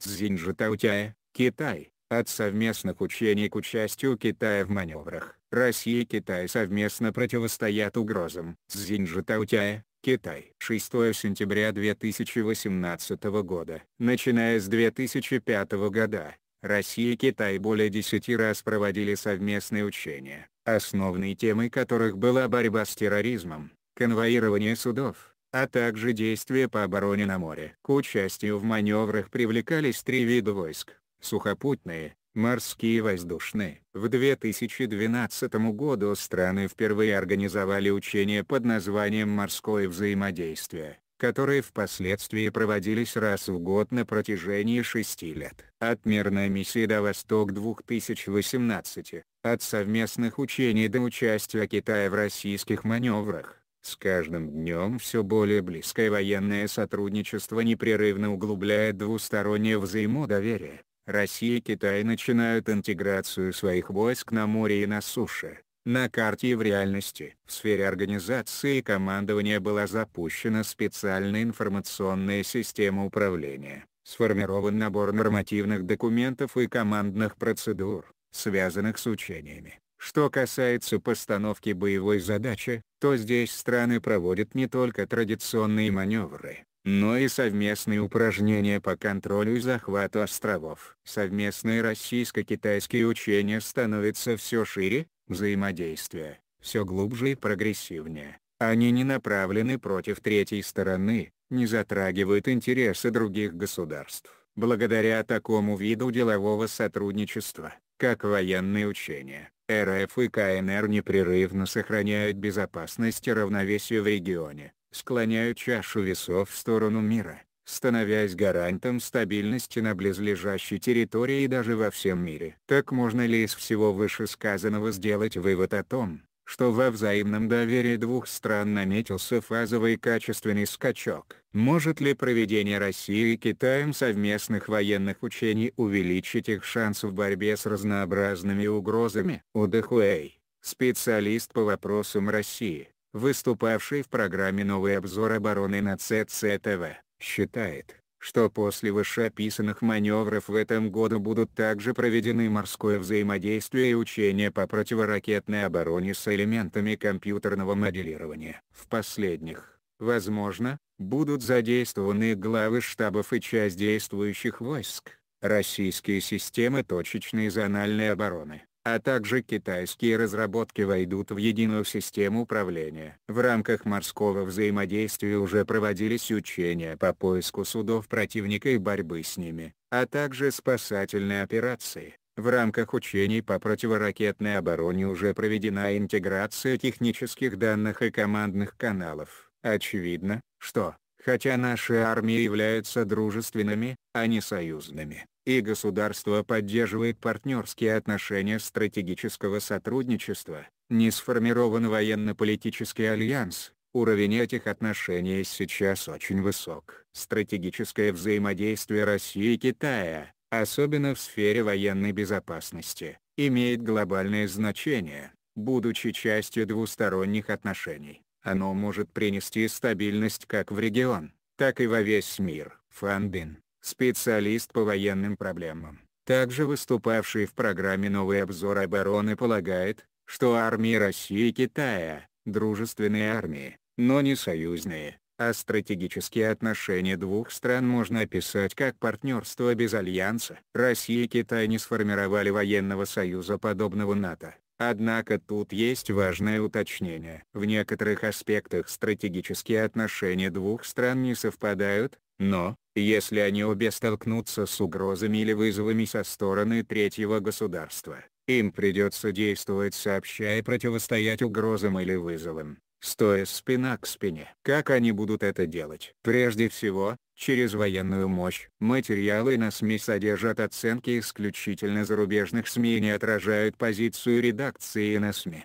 Цзиньжитаутяя, Китай, от совместных учений к участию Китая в маневрах. Россия и Китай совместно противостоят угрозам. Цзиньжитаутяя, Китай. 6 сентября 2018 года. Начиная с 2005 года, Россия и Китай более 10 раз проводили совместные учения, основной темой которых была борьба с терроризмом, конвоирование судов, а также действия по обороне на море. К участию в маневрах привлекались три вида войск – сухопутные, морские и воздушные. В 2012 году страны впервые организовали учения под названием «Морское взаимодействие», которые впоследствии проводились раз в год на протяжении шести лет. От мирной миссии до «Восток-2018», от совместных учений до участия Китая в российских маневрах, с каждым днем все более близкое военное сотрудничество непрерывно углубляет двустороннее взаимодоверие. Россия и Китай начинают интеграцию своих войск на море и на суше, на карте и в реальности. В сфере организации и командования была запущена специальная информационная система управления, сформирован набор нормативных документов и командных процедур, связанных с учениями. Что касается постановки боевой задачи, то здесь страны проводят не только традиционные маневры, но и совместные упражнения по контролю и захвату островов. Совместные российско-китайские учения становятся все шире, взаимодействие все глубже и прогрессивнее. Они не направлены против третьей стороны, не затрагивают интересы других государств. Благодаря такому виду делового сотрудничества, как военные учения, РФ и КНР непрерывно сохраняют безопасность и равновесие в регионе, склоняют чашу весов в сторону мира, становясь гарантом стабильности на близлежащей территории и даже во всем мире. Так можно ли из всего вышесказанного сделать вывод о том, что во взаимном доверии двух стран наметился фазовый качественный скачок. Может ли проведение России и Китаем совместных военных учений увеличить их шанс в борьбе с разнообразными угрозами? У Дэхуэй, специалист по вопросам России, выступавший в программе «Новый обзор обороны» на ЦЦТВ, считает, что после вышеописанных маневров в этом году будут также проведены морское взаимодействие и учения по противоракетной обороне с элементами компьютерного моделирования. В последних, возможно, будут задействованы главы штабов и часть действующих войск, российские системы точечной зональной обороны, а также китайские разработки войдут в единую систему управления. В рамках морского взаимодействия уже проводились учения по поиску судов противника и борьбы с ними, а также спасательные операции. В рамках учений по противоракетной обороне уже проведена интеграция технических данных и командных каналов. Очевидно, что, Хотя наши армии являются дружественными, а не союзными, и государство поддерживает партнерские отношения стратегического сотрудничества, не сформирован военно-политический альянс, Уровень этих отношений сейчас очень высок. Стратегическое взаимодействие России и Китая, особенно в сфере военной безопасности, имеет глобальное значение, будучи частью двусторонних отношений оно может принести стабильность как в регион, так и во весь мир. Фанбин, специалист по военным проблемам, также выступавший в программе «Новый обзор обороны» полагает, что армии России и Китая – дружественные армии, но не союзные, а стратегические отношения двух стран можно описать как партнерство без альянса. Россия и Китай не сформировали военного союза подобного НАТО. Однако тут есть важное уточнение. В некоторых аспектах стратегические отношения двух стран не совпадают, но, если они обе столкнутся с угрозами или вызовами со стороны третьего государства, им придется действовать сообща и противостоять угрозам или вызовам стоя спина к спине. Как они будут это делать? Прежде всего, через военную мощь. Материалы на СМИ содержат оценки исключительно зарубежных СМИ и не отражают позицию редакции на СМИ.